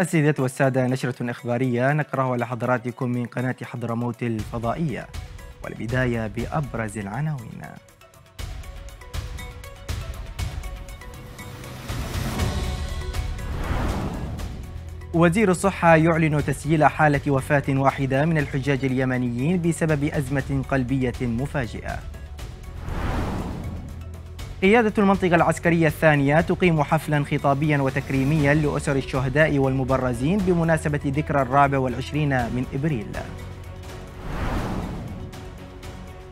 السيدات والسادة نشرة إخبارية نقرأها لحضراتكم من قناة حضرموت الفضائية والبداية بأبرز العناوين وزير الصحة يعلن تسجيل حالة وفاة واحدة من الحجاج اليمنيين بسبب أزمة قلبية مفاجئة قيادة المنطقة العسكرية الثانية تقيم حفلا خطابيا وتكريميا لأسر الشهداء والمبرزين بمناسبة ذكرى الرابع والعشرين من إبريل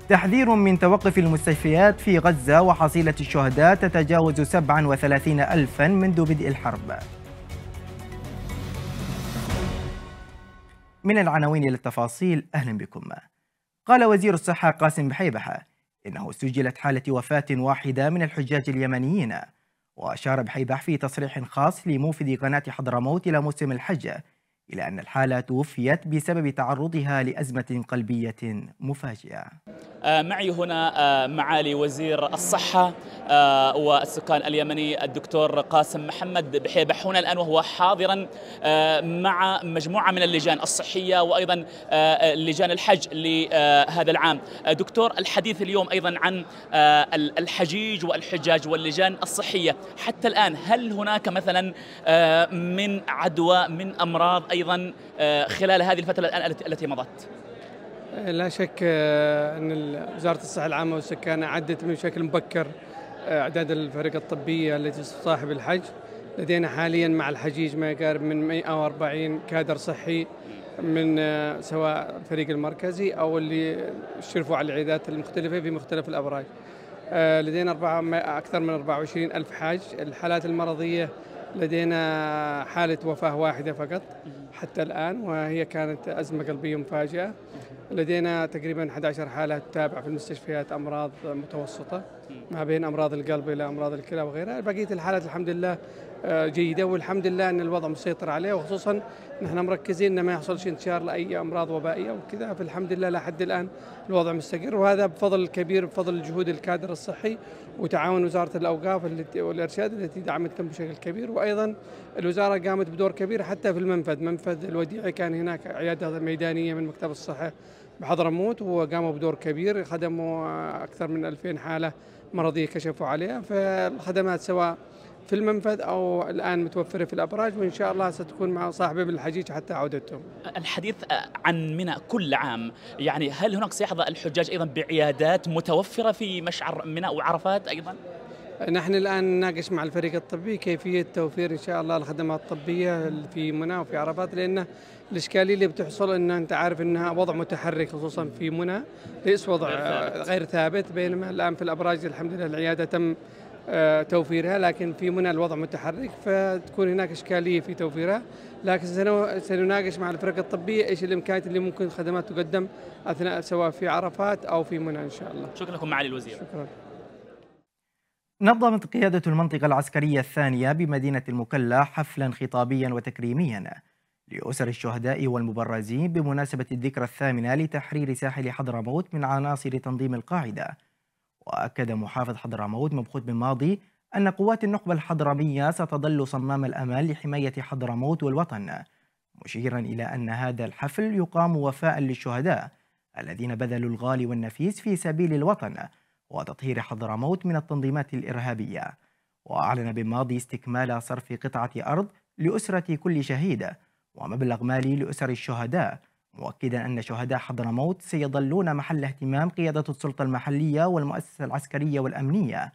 تحذير من توقف المستشفيات في غزة وحصيلة الشهداء تتجاوز 37 ألفا منذ بدء الحرب من العناوين للتفاصيل أهلا بكم قال وزير الصحة قاسم بحيبحة إنه سجلت حالة وفاة واحدة من الحجاج اليمنيين وأشار بحيبح في تصريح خاص لموفد قناة حضرموت إلى موسم الحج إلى أن الحالة توفيت بسبب تعرضها لأزمة قلبية مفاجئة آه، معي هنا آه، معالي وزير الصحة آه، والسكان اليمني الدكتور قاسم محمد بحيبح هنا الآن وهو حاضرا مع مجموعة من اللجان الصحية وأيضا لجان الحج لهذا العام دكتور الحديث اليوم أيضا عن الحجيج والحجاج واللجان الصحية حتى الآن هل هناك مثلا من عدوى من أمراض أيضا آه، خلال هذه الفترة الآن التي مضت آه، لا شك آه، أن وزارة الصحة العامة والسكان أعدت بشكل مبكر أعداد الفرق الطبية التي تصاحب الحج لدينا حاليا مع الحجيج ما يقارب من 140 كادر صحي من سواء الفريق المركزي او اللي يشرفوا على العيادات المختلفه في مختلف الابراج. لدينا أربعة اكثر من 24 الف حاج، الحالات المرضيه لدينا حالة وفاة واحدة فقط حتى الآن وهي كانت أزمة قلبية مفاجئة لدينا تقريبا 11 حالة تابعة في المستشفيات أمراض متوسطة ما بين أمراض القلب إلى أمراض الكلى وغيرها بقية الحالات الحمد لله آه، جيدة والحمد لله أن الوضع مسيطر عليه وخصوصا نحن مركزين أن ما يحصلش انتشار لأي أمراض وبائية وكذا فالحمد لله لحد الآن الوضع مستقر وهذا بفضل كبير بفضل جهود الكادر الصحي وتعاون وزارة الأوقاف والإرشاد التي دعمتهم بشكل كبير وأيضا الوزارة قامت بدور كبير حتى في المنفذ منفذ الوديعي كان هناك عيادة ميدانية من مكتب الصحة بحضرموت وقاموا بدور كبير خدموا أكثر من 2000 حالة مرضية كشفوا عليها فالخدمات سواء في المنفذ او الان متوفره في الابراج وان شاء الله ستكون مع صاحبه بالحجيج حتى عودتهم. الحديث عن منى كل عام، يعني هل هناك سيحظى الحجاج ايضا بعيادات متوفره في مشعر منى وعرفات ايضا؟ نحن الآن نناقش مع الفريق الطبي كيفية توفير إن شاء الله الخدمات الطبية في منى وفي عرفات لأن الإشكالية اللي بتحصل أن أنت عارف أنها وضع متحرك خصوصا في منى ليس وضع غير ثابت. بينما الآن في الأبراج الحمد لله العيادة تم آه، توفيرها لكن في منى الوضع متحرك فتكون هناك اشكاليه في توفيرها لكن سنناقش مع الفرق الطبيه ايش الامكانيات اللي ممكن خدمات تقدم اثناء سواء في عرفات او في منى ان شاء الله. شكرا لكم معالي الوزير. شكرا. نظمت قيادة المنطقة العسكرية الثانية بمدينة المكلا حفلا خطابيا وتكريميا لأسر الشهداء والمبرزين بمناسبة الذكرى الثامنة لتحرير ساحل حضرموت من عناصر تنظيم القاعدة وأكد محافظ حضرموت مبخوت بن ماضي أن قوات النخبة الحضرمية ستظل صمام الأمان لحماية حضرموت والوطن مشيرا إلى أن هذا الحفل يقام وفاء للشهداء الذين بذلوا الغالي والنفيس في سبيل الوطن وتطهير حضرموت من التنظيمات الإرهابية وأعلن بماضي استكمال صرف قطعة أرض لأسرة كل شهيد ومبلغ مالي لأسر الشهداء مؤكدا أن شهداء حضرموت سيظلون محل اهتمام قيادة السلطة المحلية والمؤسسة العسكرية والأمنية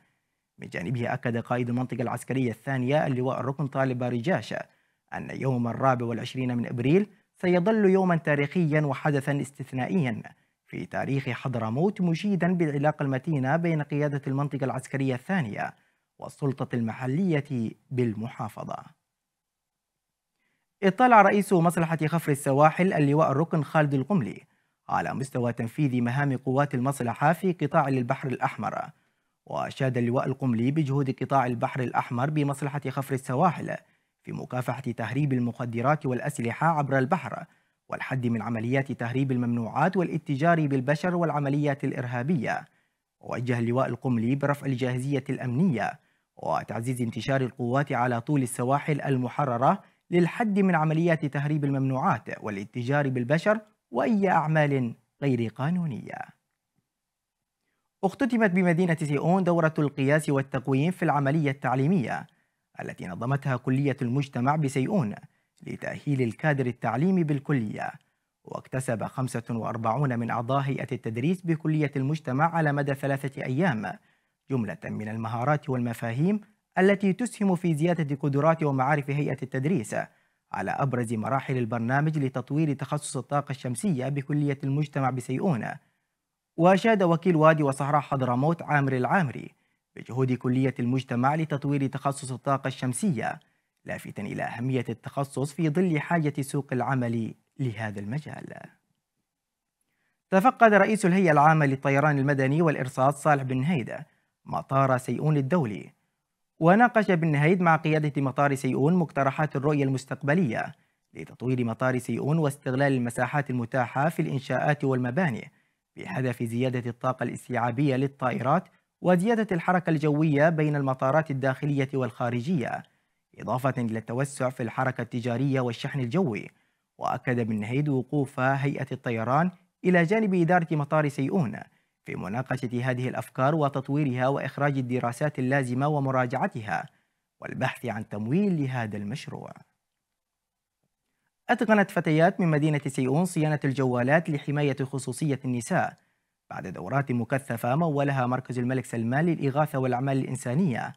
من جانبه أكد قائد المنطقة العسكرية الثانية اللواء الركن طالب رجاشة أن يوم الرابع والعشرين من أبريل سيظل يوما تاريخيا وحدثا استثنائيا في تاريخ حضرموت مشيدا بالعلاقة المتينة بين قيادة المنطقة العسكرية الثانية والسلطة المحلية بالمحافظة اطلع رئيس مصلحة خفر السواحل اللواء الركن خالد القملي على مستوى تنفيذ مهام قوات المصلحة في قطاع البحر الأحمر وأشاد اللواء القملي بجهود قطاع البحر الأحمر بمصلحة خفر السواحل في مكافحة تهريب المخدرات والأسلحة عبر البحر والحد من عمليات تهريب الممنوعات والاتجار بالبشر والعمليات الإرهابية ووجه اللواء القملي برفع الجاهزية الأمنية وتعزيز انتشار القوات على طول السواحل المحررة للحد من عمليات تهريب الممنوعات والاتجار بالبشر وأي أعمال غير قانونية اختتمت بمدينة سيئون دورة القياس والتقويم في العملية التعليمية التي نظمتها كلية المجتمع بسيئون لتأهيل الكادر التعليمي بالكلية واكتسب 45 من أعضاء هيئة التدريس بكلية المجتمع على مدى ثلاثة أيام جملة من المهارات والمفاهيم التي تسهم في زيادة قدرات ومعارف هيئة التدريس على أبرز مراحل البرنامج لتطوير تخصص الطاقة الشمسية بكلية المجتمع بسيئون وأشاد وكيل وادي وصحراء حضرموت عامر العامري بجهود كلية المجتمع لتطوير تخصص الطاقة الشمسية لافتا إلى أهمية التخصص في ظل حاجة سوق العمل لهذا المجال تفقد رئيس الهيئة العامة للطيران المدني والإرصاد صالح بن هيدا مطار سيئون الدولي وناقش بن هيد مع قيادة مطار سيئون مقترحات الرؤية المستقبلية لتطوير مطار سيئون واستغلال المساحات المتاحة في الإنشاءات والمباني بهدف زيادة الطاقة الاستيعابية للطائرات وزيادة الحركة الجوية بين المطارات الداخلية والخارجية إضافة إلى التوسع في الحركة التجارية والشحن الجوي وأكد بن هيد وقوف هيئة الطيران إلى جانب إدارة مطار سيئون في مناقشة هذه الأفكار وتطويرها وإخراج الدراسات اللازمة ومراجعتها والبحث عن تمويل لهذا المشروع أتقنت فتيات من مدينة سيئون صيانة الجوالات لحماية خصوصية النساء بعد دورات مكثفة مولها مركز الملك سلمان للإغاثة والأعمال الإنسانية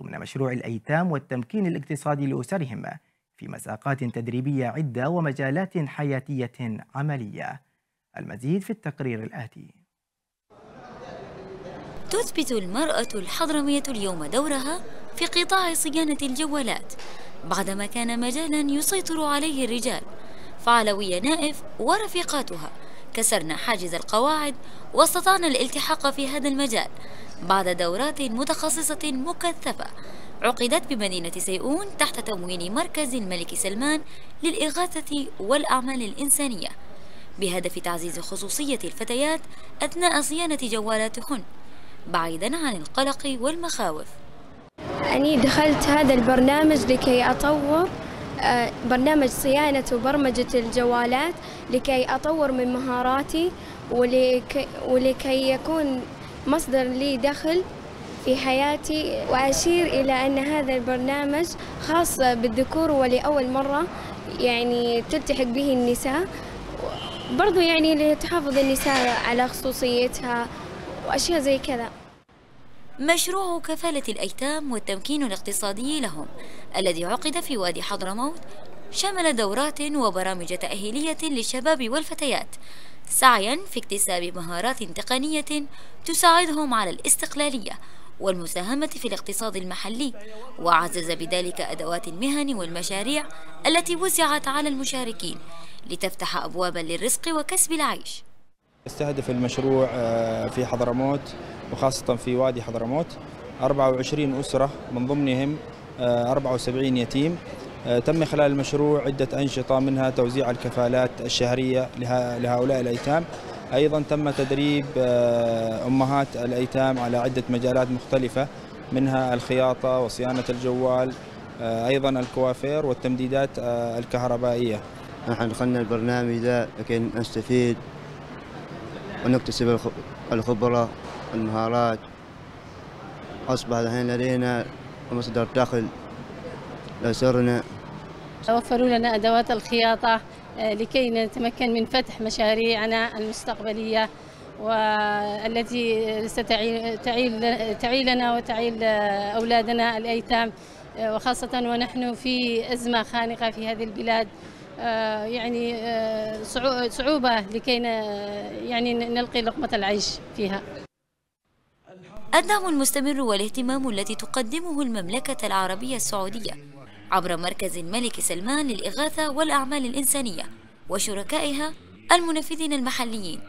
ضمن مشروع الأيتام والتمكين الاقتصادي لأسرهم في مساقات تدريبية عدة ومجالات حياتية عملية المزيد في التقرير الآتي تثبت المرأة الحضرمية اليوم دورها في قطاع صيانة الجوالات بعدما كان مجالا يسيطر عليه الرجال فعلوية نائف ورفيقاتها كسرنا حاجز القواعد واستطعنا الالتحاق في هذا المجال بعد دورات متخصصة مكثفة عقدت بمدينة سيئون تحت تموين مركز الملك سلمان للإغاثة والأعمال الإنسانية بهدف تعزيز خصوصية الفتيات أثناء صيانة جوالاتهن بعيدا عن القلق والمخاوف أني دخلت هذا البرنامج لكي أطور آه، برنامج صيانة وبرمجة الجوالات لكي أطور من مهاراتي ولكي, ولكي يكون مصدر لي دخل في حياتي وأشير إلى أن هذا البرنامج خاص بالذكور ولأول مرة يعني تلتحق به النساء برضو يعني لتحافظ النساء على خصوصيتها وأشياء زي كذا مشروع كفالة الأيتام والتمكين الاقتصادي لهم الذي عقد في وادي حضرموت شمل دورات وبرامج تأهيلية للشباب والفتيات سعيا في اكتساب مهارات تقنية تساعدهم على الاستقلالية والمساهمة في الاقتصاد المحلي وعزز بذلك أدوات المهن والمشاريع التي وزعت على المشاركين لتفتح أبوابا للرزق وكسب العيش استهدف المشروع آه، في حضرموت وخاصة في وادي حضرموت 24 أسرة من ضمنهم 74 آه، يتيم آه، تم خلال المشروع عدة أنشطة منها توزيع الكفالات الشهرية لهؤلاء الأيتام أيضا تم تدريب آه، أمهات الأيتام على عدة مجالات مختلفة منها الخياطة وصيانة الجوال آه، أيضا الكوافير والتمديدات الكهربائية نحن دخلنا البرنامج ده لكي نستفيد ونكتسب الخبرة والمهارات أصبح الحين لدينا مصدر دخل لسرنا وفروا لنا أدوات الخياطة آه، لكي نتمكن من فتح مشاريعنا المستقبلية والتي ستعي لنا وتعيل آه، أولادنا الأيتام آه، وخاصة ونحن في أزمة خانقة في هذه البلاد يعني صعوبة لكي يعني نلقي لقمة العيش فيها الدعم المستمر والاهتمام التي تقدمه المملكة العربية السعودية عبر مركز الملك سلمان للإغاثة والأعمال الإنسانية وشركائها المنفذين المحليين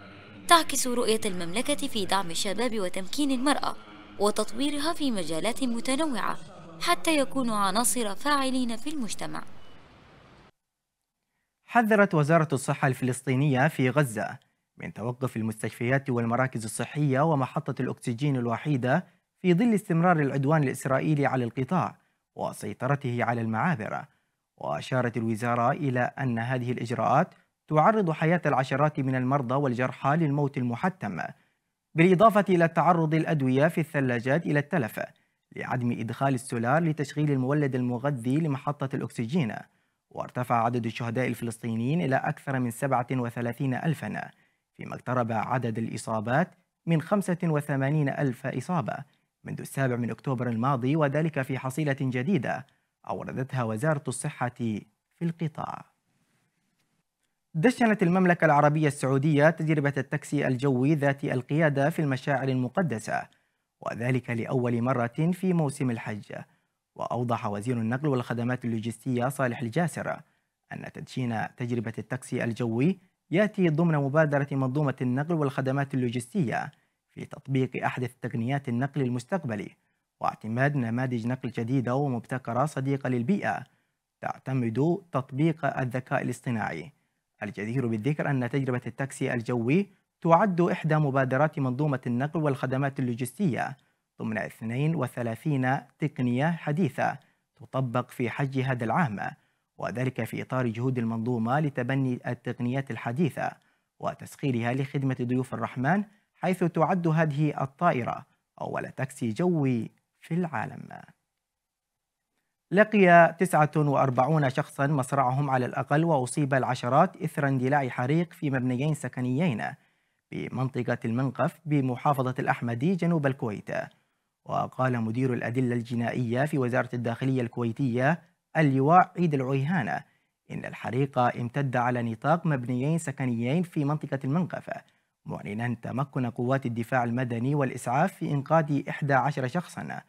تعكس رؤية المملكة في دعم الشباب وتمكين المرأة وتطويرها في مجالات متنوعة حتى يكونوا عناصر فاعلين في المجتمع حذرت وزارة الصحة الفلسطينية في غزة من توقف المستشفيات والمراكز الصحية ومحطة الأكسجين الوحيدة في ظل استمرار العدوان الإسرائيلي على القطاع وسيطرته على المعابر وأشارت الوزارة إلى أن هذه الإجراءات تعرض حياة العشرات من المرضى والجرحى للموت المحتم بالإضافة إلى تعرض الأدوية في الثلاجات إلى التلف لعدم إدخال السولار لتشغيل المولد المغذي لمحطة الأكسجين وارتفع عدد الشهداء الفلسطينيين إلى أكثر من 37 ألفا فيما اقترب عدد الإصابات من 85 ألف إصابة منذ السابع من أكتوبر الماضي وذلك في حصيلة جديدة أوردتها وزارة الصحة في القطاع دشنت المملكة العربية السعودية تجربة التاكسي الجوي ذات القيادة في المشاعر المقدسة وذلك لأول مرة في موسم الحج وأوضح وزير النقل والخدمات اللوجستية صالح الجاسر أن تدشين تجربة التاكسي الجوي يأتي ضمن مبادرة منظومة النقل والخدمات اللوجستية في تطبيق أحدث تقنيات النقل المستقبلي واعتماد نماذج نقل جديدة ومبتكرة صديقة للبيئة تعتمد تطبيق الذكاء الاصطناعي الجدير بالذكر أن تجربة التاكسي الجوي تعد إحدى مبادرات منظومة النقل والخدمات اللوجستية ضمن 32 تقنية حديثة تطبق في حج هذا العام وذلك في إطار جهود المنظومة لتبني التقنيات الحديثة وتسخيرها لخدمة ضيوف الرحمن حيث تعد هذه الطائرة أول تاكسي جوي في العالم لقي 49 شخصا مصرعهم على الأقل وأصيب العشرات إثر اندلاع حريق في مبنيين سكنيين بمنطقة المنقف بمحافظة الأحمدي جنوب الكويت وقال مدير الأدلة الجنائية في وزارة الداخلية الكويتية اللواء عيد العيهانة إن الحريق امتد على نطاق مبنيين سكنيين في منطقة المنقف معلنا تمكن قوات الدفاع المدني والإسعاف في إنقاذ 11 شخصا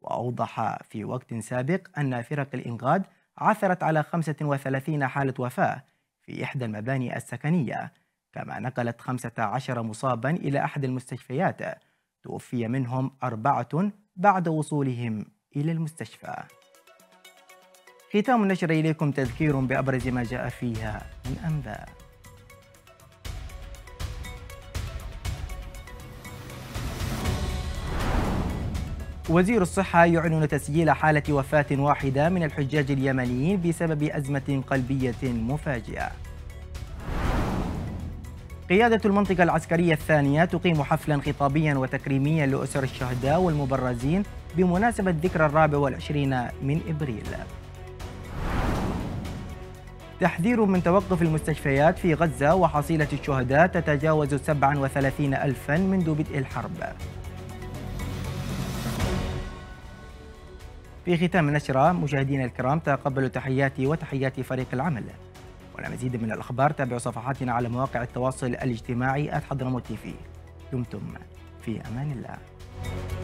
وأوضح في وقت سابق أن فرق الإنقاذ عثرت على 35 حالة وفاة في إحدى المباني السكنية كما نقلت 15 مصابا إلى أحد المستشفيات توفي منهم أربعة بعد وصولهم إلى المستشفى ختام النشر إليكم تذكير بأبرز ما جاء فيها من أنباء وزير الصحة يعلن تسجيل حالة وفاة واحدة من الحجاج اليمنيين بسبب أزمة قلبية مفاجئة. قيادة المنطقة العسكرية الثانية تقيم حفلا خطابيا وتكريميا لأسر الشهداء والمبرزين بمناسبة ذكرى الرابع والعشرين من إبريل تحذير من توقف المستشفيات في غزة وحصيلة الشهداء تتجاوز 37 ألفا منذ بدء الحرب في ختام النشرة مشاهدينا الكرام تقبلوا تحياتي وتحيات فريق العمل ولمزيد من الأخبار تابعوا صفحاتنا على مواقع التواصل الاجتماعي @حضرموت تي في دمتم في أمان الله